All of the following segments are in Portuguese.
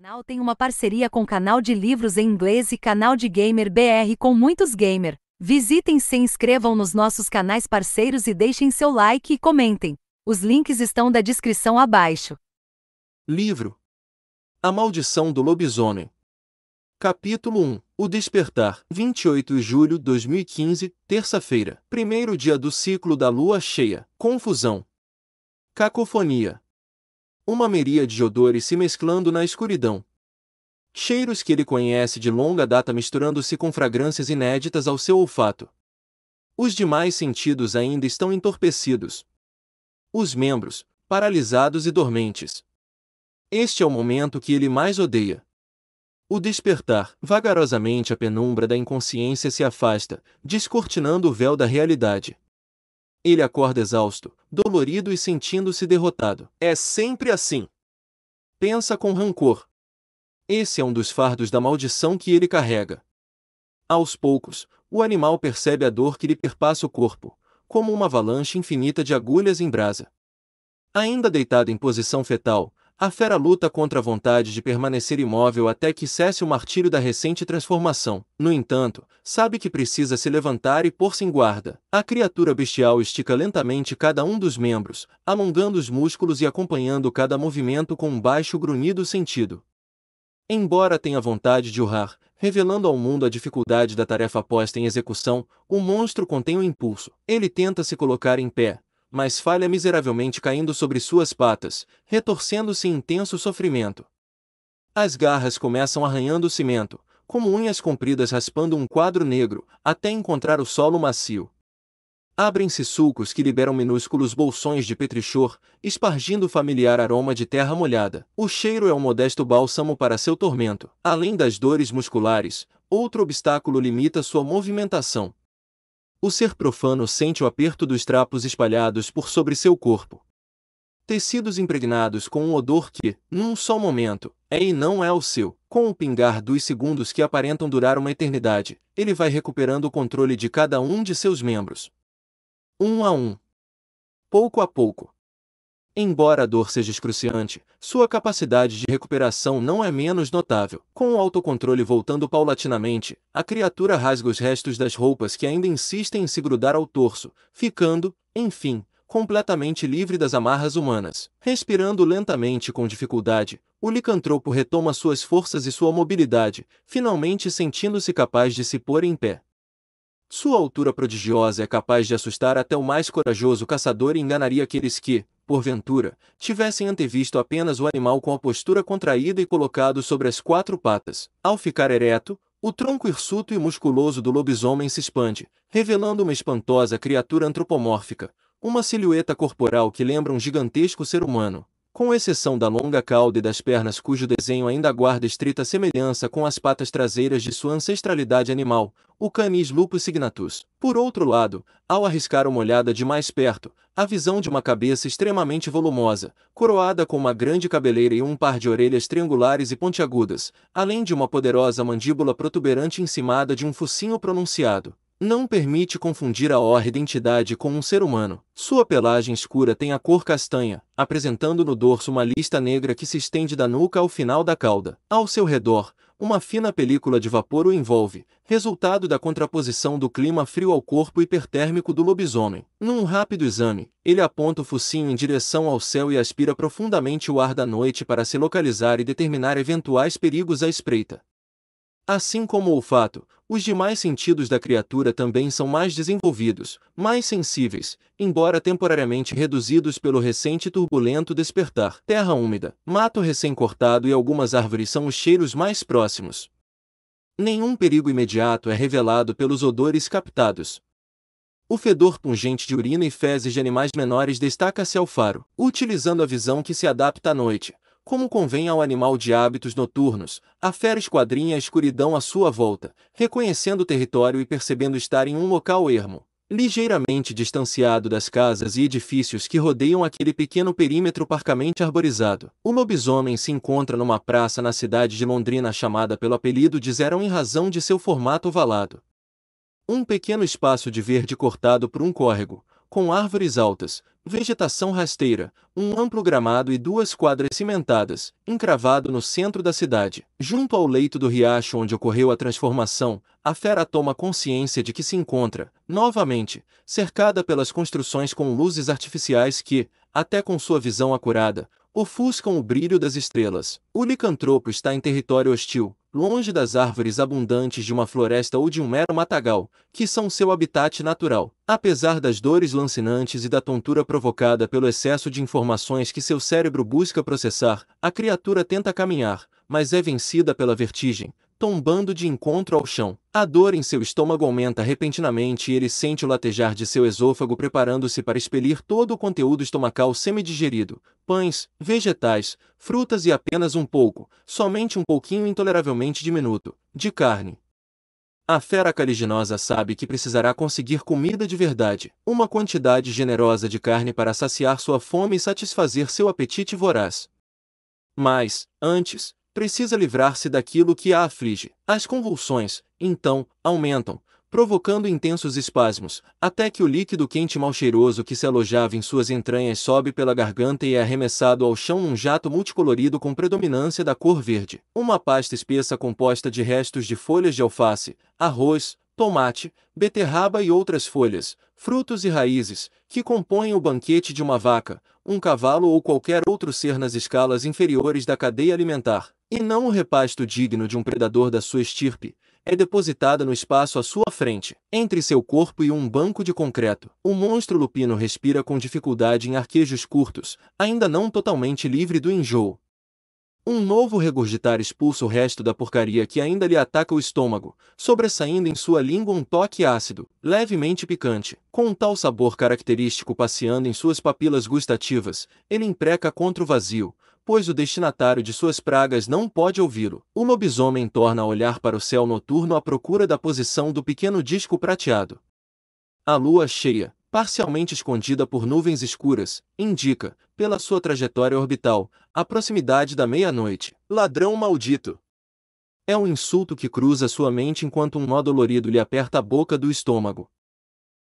canal tem uma parceria com canal de livros em inglês e canal de gamer BR com muitos gamer. Visitem se inscrevam nos nossos canais parceiros e deixem seu like e comentem. Os links estão da descrição abaixo. Livro A Maldição do Lobisomem Capítulo 1 O Despertar 28 de julho de 2015, terça-feira, primeiro dia do ciclo da lua cheia. Confusão. Cacofonia uma meria de odores se mesclando na escuridão. Cheiros que ele conhece de longa data misturando-se com fragrâncias inéditas ao seu olfato. Os demais sentidos ainda estão entorpecidos. Os membros, paralisados e dormentes. Este é o momento que ele mais odeia. O despertar, vagarosamente a penumbra da inconsciência se afasta, descortinando o véu da realidade. Ele acorda exausto, dolorido e sentindo-se derrotado. É sempre assim. Pensa com rancor. Esse é um dos fardos da maldição que ele carrega. Aos poucos, o animal percebe a dor que lhe perpassa o corpo, como uma avalanche infinita de agulhas em brasa. Ainda deitado em posição fetal, a fera luta contra a vontade de permanecer imóvel até que cesse o martírio da recente transformação. No entanto, sabe que precisa se levantar e pôr-se em guarda. A criatura bestial estica lentamente cada um dos membros, alongando os músculos e acompanhando cada movimento com um baixo grunhido sentido. Embora tenha vontade de urrar, revelando ao mundo a dificuldade da tarefa posta em execução, o monstro contém o um impulso. Ele tenta se colocar em pé, mas falha miseravelmente caindo sobre suas patas, retorcendo-se em intenso sofrimento. As garras começam arranhando o cimento, como unhas compridas raspando um quadro negro, até encontrar o solo macio. Abrem-se sulcos que liberam minúsculos bolsões de petrichor, espargindo o familiar aroma de terra molhada. O cheiro é um modesto bálsamo para seu tormento. Além das dores musculares, outro obstáculo limita sua movimentação. O ser profano sente o aperto dos trapos espalhados por sobre seu corpo. Tecidos impregnados com um odor que, num só momento, é e não é o seu, com o pingar dos segundos que aparentam durar uma eternidade, ele vai recuperando o controle de cada um de seus membros. Um a um. Pouco a pouco, Embora a dor seja excruciante, sua capacidade de recuperação não é menos notável. Com o autocontrole voltando paulatinamente, a criatura rasga os restos das roupas que ainda insistem em se grudar ao torso, ficando, enfim, completamente livre das amarras humanas. Respirando lentamente com dificuldade, o licantropo retoma suas forças e sua mobilidade, finalmente sentindo-se capaz de se pôr em pé. Sua altura prodigiosa é capaz de assustar até o mais corajoso caçador e enganaria aqueles que, porventura, tivessem antevisto apenas o animal com a postura contraída e colocado sobre as quatro patas. Ao ficar ereto, o tronco hirsuto e musculoso do lobisomem se expande, revelando uma espantosa criatura antropomórfica, uma silhueta corporal que lembra um gigantesco ser humano com exceção da longa cauda e das pernas cujo desenho ainda guarda estrita semelhança com as patas traseiras de sua ancestralidade animal, o Canis lupus signatus. Por outro lado, ao arriscar uma olhada de mais perto, a visão de uma cabeça extremamente volumosa, coroada com uma grande cabeleira e um par de orelhas triangulares e pontiagudas, além de uma poderosa mandíbula protuberante encimada de um focinho pronunciado, não permite confundir a orra identidade com um ser humano. Sua pelagem escura tem a cor castanha, apresentando no dorso uma lista negra que se estende da nuca ao final da cauda. Ao seu redor, uma fina película de vapor o envolve, resultado da contraposição do clima frio ao corpo hipertérmico do lobisomem. Num rápido exame, ele aponta o focinho em direção ao céu e aspira profundamente o ar da noite para se localizar e determinar eventuais perigos à espreita. Assim como o olfato, os demais sentidos da criatura também são mais desenvolvidos, mais sensíveis, embora temporariamente reduzidos pelo recente turbulento despertar. Terra úmida, mato recém-cortado e algumas árvores são os cheiros mais próximos. Nenhum perigo imediato é revelado pelos odores captados. O fedor pungente de urina e fezes de animais menores destaca-se ao faro, utilizando a visão que se adapta à noite, como convém ao animal de hábitos noturnos, a fera esquadrinha a escuridão à sua volta, reconhecendo o território e percebendo estar em um local ermo, ligeiramente distanciado das casas e edifícios que rodeiam aquele pequeno perímetro parcamente arborizado. O lobisomem se encontra numa praça na cidade de Londrina chamada pelo apelido de Zero em razão de seu formato ovalado. Um pequeno espaço de verde cortado por um córrego, com árvores altas, vegetação rasteira, um amplo gramado e duas quadras cimentadas, encravado no centro da cidade. Junto ao leito do riacho onde ocorreu a transformação, a fera toma consciência de que se encontra, novamente, cercada pelas construções com luzes artificiais que, até com sua visão acurada, ofuscam o brilho das estrelas. O licantropo está em território hostil, longe das árvores abundantes de uma floresta ou de um mero matagal, que são seu habitat natural. Apesar das dores lancinantes e da tontura provocada pelo excesso de informações que seu cérebro busca processar, a criatura tenta caminhar, mas é vencida pela vertigem, tombando de encontro ao chão. A dor em seu estômago aumenta repentinamente e ele sente o latejar de seu esôfago preparando-se para expelir todo o conteúdo estomacal semidigerido, pães, vegetais, frutas e apenas um pouco, somente um pouquinho intoleravelmente diminuto, de carne. A fera caliginosa sabe que precisará conseguir comida de verdade, uma quantidade generosa de carne para saciar sua fome e satisfazer seu apetite voraz. Mas, antes, precisa livrar-se daquilo que a aflige. As convulsões, então, aumentam, provocando intensos espasmos, até que o líquido quente e mal cheiroso que se alojava em suas entranhas sobe pela garganta e é arremessado ao chão num jato multicolorido com predominância da cor verde. Uma pasta espessa composta de restos de folhas de alface, arroz, tomate, beterraba e outras folhas, frutos e raízes, que compõem o banquete de uma vaca, um cavalo ou qualquer outro ser nas escalas inferiores da cadeia alimentar e não o repasto digno de um predador da sua estirpe, é depositada no espaço à sua frente, entre seu corpo e um banco de concreto. O monstro lupino respira com dificuldade em arquejos curtos, ainda não totalmente livre do enjoo, um novo regurgitar expulsa o resto da porcaria que ainda lhe ataca o estômago, sobressaindo em sua língua um toque ácido, levemente picante. Com um tal sabor característico passeando em suas papilas gustativas, ele empreca contra o vazio, pois o destinatário de suas pragas não pode ouvi-lo. O lobisomem torna a olhar para o céu noturno à procura da posição do pequeno disco prateado. A lua cheia, parcialmente escondida por nuvens escuras, indica, pela sua trajetória orbital, a proximidade da meia-noite. Ladrão maldito! É um insulto que cruza sua mente enquanto um nó dolorido lhe aperta a boca do estômago.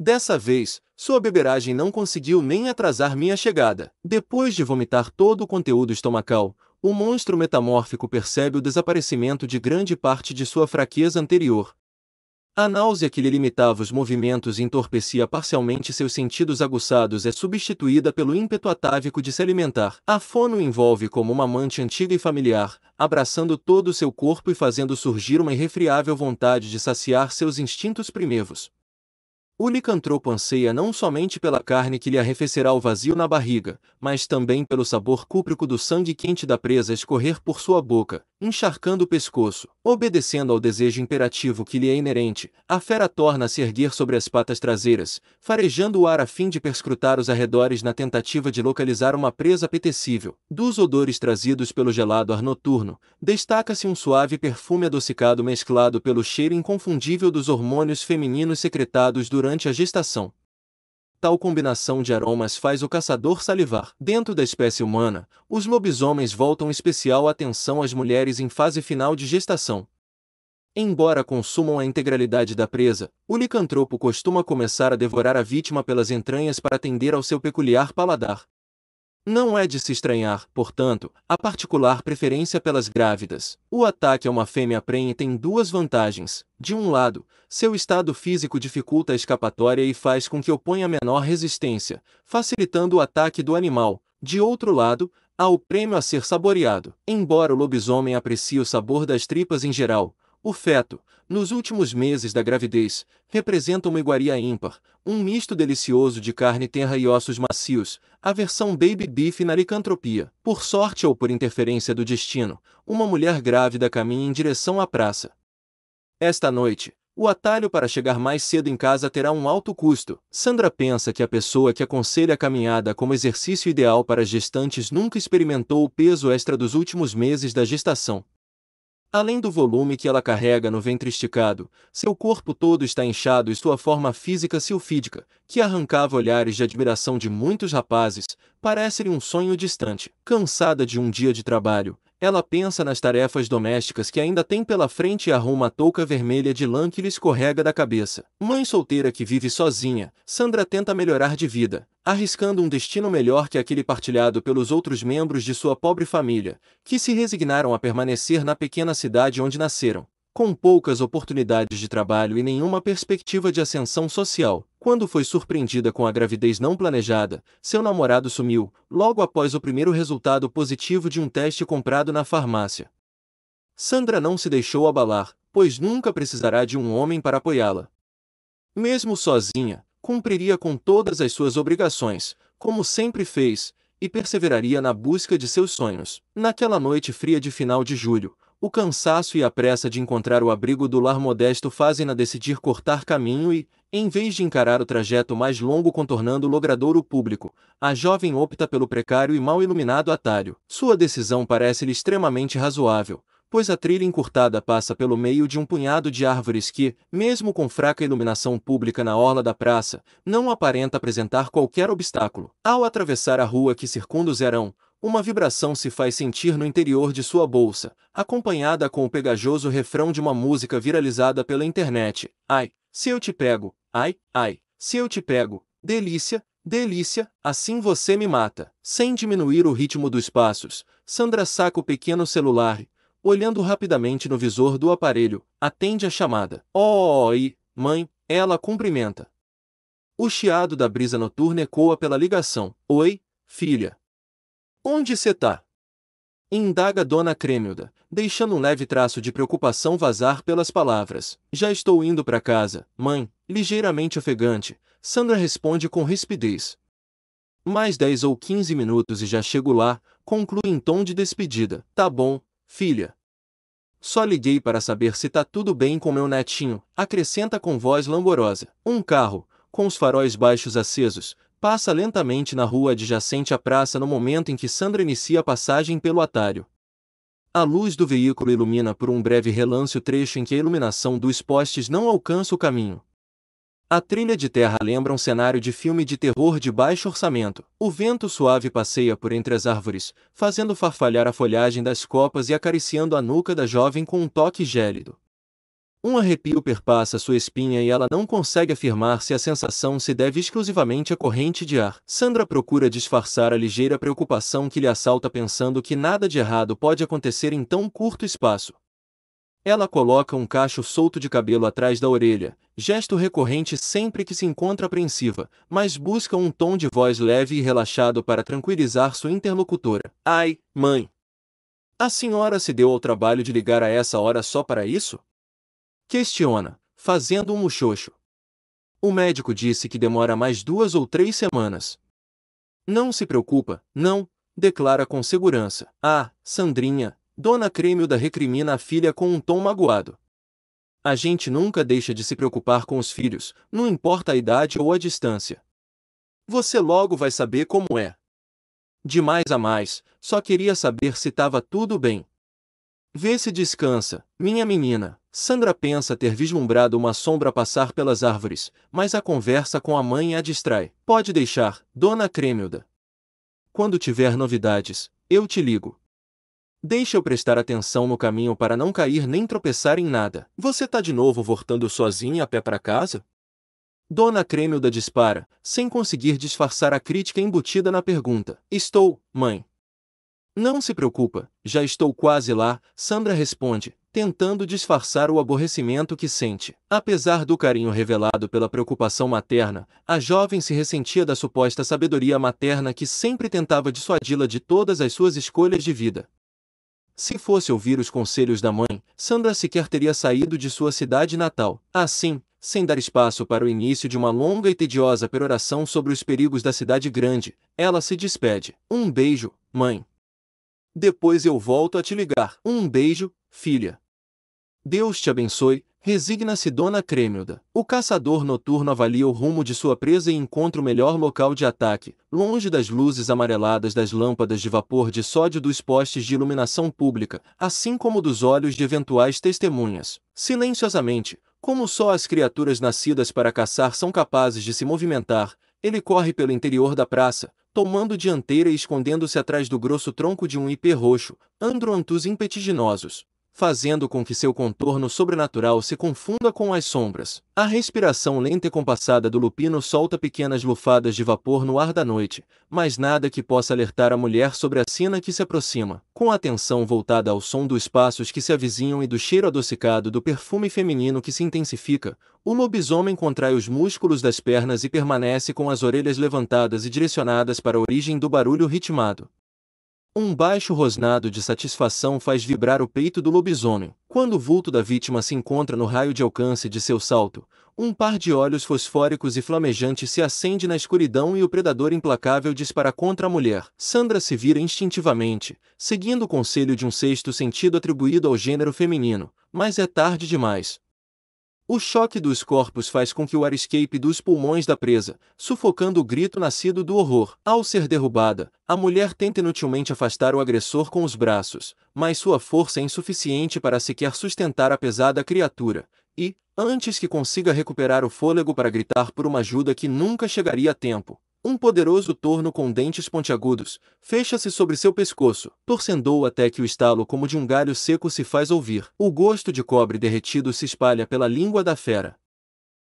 Dessa vez, sua beberagem não conseguiu nem atrasar minha chegada. Depois de vomitar todo o conteúdo estomacal, o monstro metamórfico percebe o desaparecimento de grande parte de sua fraqueza anterior, a náusea que lhe limitava os movimentos e entorpecia parcialmente seus sentidos aguçados é substituída pelo ímpeto atávico de se alimentar. A fome o envolve como uma amante antiga e familiar, abraçando todo o seu corpo e fazendo surgir uma irrefriável vontade de saciar seus instintos primevos. O licantropo anseia não somente pela carne que lhe arrefecerá o vazio na barriga, mas também pelo sabor cúprico do sangue quente da presa escorrer por sua boca, encharcando o pescoço. Obedecendo ao desejo imperativo que lhe é inerente, a fera torna-se erguer sobre as patas traseiras, farejando o ar a fim de perscrutar os arredores na tentativa de localizar uma presa apetecível. Dos odores trazidos pelo gelado ar noturno, destaca-se um suave perfume adocicado mesclado pelo cheiro inconfundível dos hormônios femininos secretados durante durante a gestação. Tal combinação de aromas faz o caçador salivar. Dentro da espécie humana, os lobisomens voltam especial atenção às mulheres em fase final de gestação. Embora consumam a integralidade da presa, o licantropo costuma começar a devorar a vítima pelas entranhas para atender ao seu peculiar paladar. Não é de se estranhar, portanto, a particular preferência pelas grávidas. O ataque a uma fêmea prenhe tem duas vantagens. De um lado, seu estado físico dificulta a escapatória e faz com que oponha menor resistência, facilitando o ataque do animal. De outro lado, há o prêmio a ser saboreado. Embora o lobisomem aprecie o sabor das tripas em geral, o feto, nos últimos meses da gravidez, representa uma iguaria ímpar, um misto delicioso de carne tenra e ossos macios, a versão baby beef na licantropia. Por sorte ou por interferência do destino, uma mulher grávida caminha em direção à praça. Esta noite, o atalho para chegar mais cedo em casa terá um alto custo. Sandra pensa que a pessoa que aconselha a caminhada como exercício ideal para gestantes nunca experimentou o peso extra dos últimos meses da gestação. Além do volume que ela carrega no ventre esticado, seu corpo todo está inchado e sua forma física silfídica, que arrancava olhares de admiração de muitos rapazes, parece-lhe um sonho distante. Cansada de um dia de trabalho, ela pensa nas tarefas domésticas que ainda tem pela frente e arruma a touca vermelha de lã que lhe escorrega da cabeça. Mãe solteira que vive sozinha, Sandra tenta melhorar de vida, arriscando um destino melhor que aquele partilhado pelos outros membros de sua pobre família, que se resignaram a permanecer na pequena cidade onde nasceram com poucas oportunidades de trabalho e nenhuma perspectiva de ascensão social. Quando foi surpreendida com a gravidez não planejada, seu namorado sumiu, logo após o primeiro resultado positivo de um teste comprado na farmácia. Sandra não se deixou abalar, pois nunca precisará de um homem para apoiá-la. Mesmo sozinha, cumpriria com todas as suas obrigações, como sempre fez, e perseveraria na busca de seus sonhos. Naquela noite fria de final de julho, o cansaço e a pressa de encontrar o abrigo do lar modesto fazem-na decidir cortar caminho e, em vez de encarar o trajeto mais longo contornando o logradouro público, a jovem opta pelo precário e mal iluminado atalho. Sua decisão parece-lhe extremamente razoável, pois a trilha encurtada passa pelo meio de um punhado de árvores que, mesmo com fraca iluminação pública na orla da praça, não aparenta apresentar qualquer obstáculo. Ao atravessar a rua que circunda o zerão, uma vibração se faz sentir no interior de sua bolsa, acompanhada com o pegajoso refrão de uma música viralizada pela internet. Ai, se eu te pego, ai, ai, se eu te pego, delícia, delícia, assim você me mata. Sem diminuir o ritmo dos passos, Sandra saca o pequeno celular, olhando rapidamente no visor do aparelho, atende a chamada. Oh, e, mãe, ela cumprimenta. O chiado da brisa noturna ecoa pela ligação. Oi, filha. Onde cê tá? Indaga Dona Cremilda, deixando um leve traço de preocupação vazar pelas palavras. Já estou indo para casa, mãe, ligeiramente ofegante. Sandra responde com rispidez. Mais dez ou quinze minutos e já chego lá, conclui em tom de despedida. Tá bom, filha. Só liguei para saber se tá tudo bem com meu netinho, acrescenta com voz lamborosa. Um carro, com os faróis baixos acesos, Passa lentamente na rua adjacente à praça no momento em que Sandra inicia a passagem pelo atalho. A luz do veículo ilumina por um breve relance o trecho em que a iluminação dos postes não alcança o caminho. A trilha de terra lembra um cenário de filme de terror de baixo orçamento. O vento suave passeia por entre as árvores, fazendo farfalhar a folhagem das copas e acariciando a nuca da jovem com um toque gélido. Um arrepio perpassa sua espinha e ela não consegue afirmar se a sensação se deve exclusivamente à corrente de ar. Sandra procura disfarçar a ligeira preocupação que lhe assalta pensando que nada de errado pode acontecer em tão curto espaço. Ela coloca um cacho solto de cabelo atrás da orelha, gesto recorrente sempre que se encontra apreensiva, mas busca um tom de voz leve e relaxado para tranquilizar sua interlocutora. Ai, mãe! A senhora se deu ao trabalho de ligar a essa hora só para isso? Questiona, fazendo um muxoxo. O médico disse que demora mais duas ou três semanas. Não se preocupa, não, declara com segurança. Ah, Sandrinha, Dona Crêmio da recrimina a filha com um tom magoado. A gente nunca deixa de se preocupar com os filhos, não importa a idade ou a distância. Você logo vai saber como é. De mais a mais, só queria saber se estava tudo bem. Vê se descansa, minha menina. Sandra pensa ter vislumbrado uma sombra passar pelas árvores, mas a conversa com a mãe a distrai. Pode deixar, dona Cremilda. Quando tiver novidades, eu te ligo. Deixa eu prestar atenção no caminho para não cair nem tropeçar em nada. Você tá de novo voltando sozinha a pé para casa? Dona Cremilda dispara, sem conseguir disfarçar a crítica embutida na pergunta. Estou, mãe. Não se preocupa, já estou quase lá, Sandra responde, tentando disfarçar o aborrecimento que sente. Apesar do carinho revelado pela preocupação materna, a jovem se ressentia da suposta sabedoria materna que sempre tentava dissuadi-la de todas as suas escolhas de vida. Se fosse ouvir os conselhos da mãe, Sandra sequer teria saído de sua cidade natal. Assim, sem dar espaço para o início de uma longa e tediosa peroração sobre os perigos da cidade grande, ela se despede. Um beijo, mãe. Depois eu volto a te ligar. Um beijo, filha. Deus te abençoe, resigna-se Dona Crêmilda. O caçador noturno avalia o rumo de sua presa e encontra o melhor local de ataque, longe das luzes amareladas das lâmpadas de vapor de sódio dos postes de iluminação pública, assim como dos olhos de eventuais testemunhas. Silenciosamente, como só as criaturas nascidas para caçar são capazes de se movimentar, ele corre pelo interior da praça, tomando dianteira e escondendo-se atrás do grosso tronco de um ipê roxo, androantus impetiginosos fazendo com que seu contorno sobrenatural se confunda com as sombras. A respiração lenta e compassada do lupino solta pequenas lufadas de vapor no ar da noite, mas nada que possa alertar a mulher sobre a cena que se aproxima. Com a atenção voltada ao som dos passos que se avizinham e do cheiro adocicado do perfume feminino que se intensifica, o lobisomem contrai os músculos das pernas e permanece com as orelhas levantadas e direcionadas para a origem do barulho ritmado. Um baixo rosnado de satisfação faz vibrar o peito do lobisomem. Quando o vulto da vítima se encontra no raio de alcance de seu salto, um par de olhos fosfóricos e flamejantes se acende na escuridão e o predador implacável dispara contra a mulher. Sandra se vira instintivamente, seguindo o conselho de um sexto sentido atribuído ao gênero feminino, mas é tarde demais. O choque dos corpos faz com que o ar escape dos pulmões da presa, sufocando o grito nascido do horror. Ao ser derrubada, a mulher tenta inutilmente afastar o agressor com os braços, mas sua força é insuficiente para sequer sustentar a pesada criatura, e, antes que consiga recuperar o fôlego para gritar por uma ajuda que nunca chegaria a tempo, um poderoso torno com dentes pontiagudos fecha-se sobre seu pescoço, torcendo-o até que o estalo como de um galho seco se faz ouvir. O gosto de cobre derretido se espalha pela língua da fera.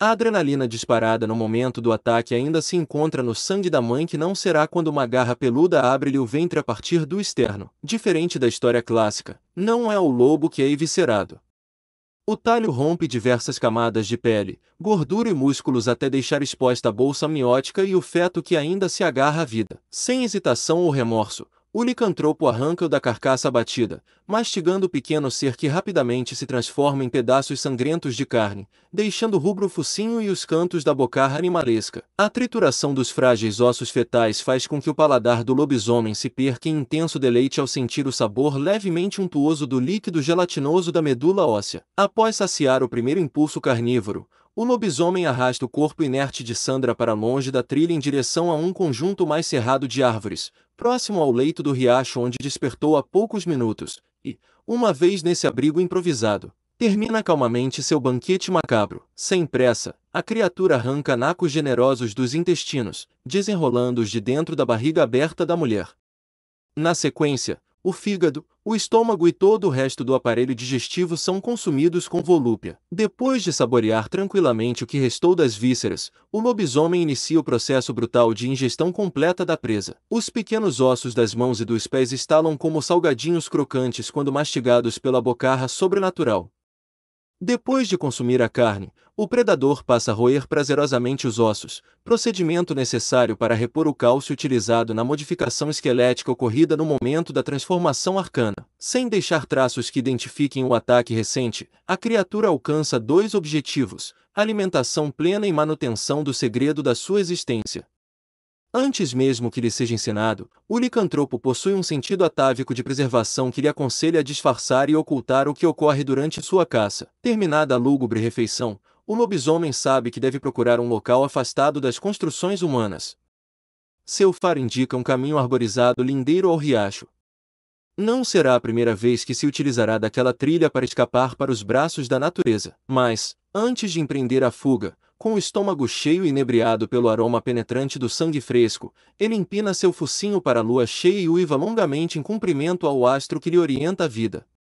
A adrenalina disparada no momento do ataque ainda se encontra no sangue da mãe que não será quando uma garra peluda abre-lhe o ventre a partir do externo. Diferente da história clássica, não é o lobo que é eviscerado, o talho rompe diversas camadas de pele, gordura e músculos até deixar exposta a bolsa miótica e o feto que ainda se agarra à vida. Sem hesitação ou remorso, o licantropo arranca-o da carcaça abatida, mastigando o pequeno ser que rapidamente se transforma em pedaços sangrentos de carne, deixando rubro o focinho e os cantos da bocarra animalesca. A trituração dos frágeis ossos fetais faz com que o paladar do lobisomem se perca em intenso deleite ao sentir o sabor levemente untuoso do líquido gelatinoso da medula óssea. Após saciar o primeiro impulso carnívoro, o lobisomem arrasta o corpo inerte de Sandra para longe da trilha em direção a um conjunto mais cerrado de árvores, próximo ao leito do riacho onde despertou há poucos minutos, e, uma vez nesse abrigo improvisado, termina calmamente seu banquete macabro. Sem pressa, a criatura arranca nacos generosos dos intestinos, desenrolando-os de dentro da barriga aberta da mulher. Na sequência, o fígado, o estômago e todo o resto do aparelho digestivo são consumidos com volúpia. Depois de saborear tranquilamente o que restou das vísceras, o lobisomem inicia o processo brutal de ingestão completa da presa. Os pequenos ossos das mãos e dos pés estalam como salgadinhos crocantes quando mastigados pela bocarra sobrenatural. Depois de consumir a carne, o predador passa a roer prazerosamente os ossos, procedimento necessário para repor o cálcio utilizado na modificação esquelética ocorrida no momento da transformação arcana. Sem deixar traços que identifiquem o ataque recente, a criatura alcança dois objetivos: alimentação plena e manutenção do segredo da sua existência. Antes mesmo que lhe seja ensinado, o licantropo possui um sentido atávico de preservação que lhe aconselha a disfarçar e ocultar o que ocorre durante sua caça. Terminada a lúgubre refeição, o lobisomem sabe que deve procurar um local afastado das construções humanas. Seu faro indica um caminho arborizado lindeiro ao riacho. Não será a primeira vez que se utilizará daquela trilha para escapar para os braços da natureza, mas, antes de empreender a fuga, com o estômago cheio e inebriado pelo aroma penetrante do sangue fresco, ele empina seu focinho para a lua cheia e uiva longamente em cumprimento ao astro que lhe orienta a vida.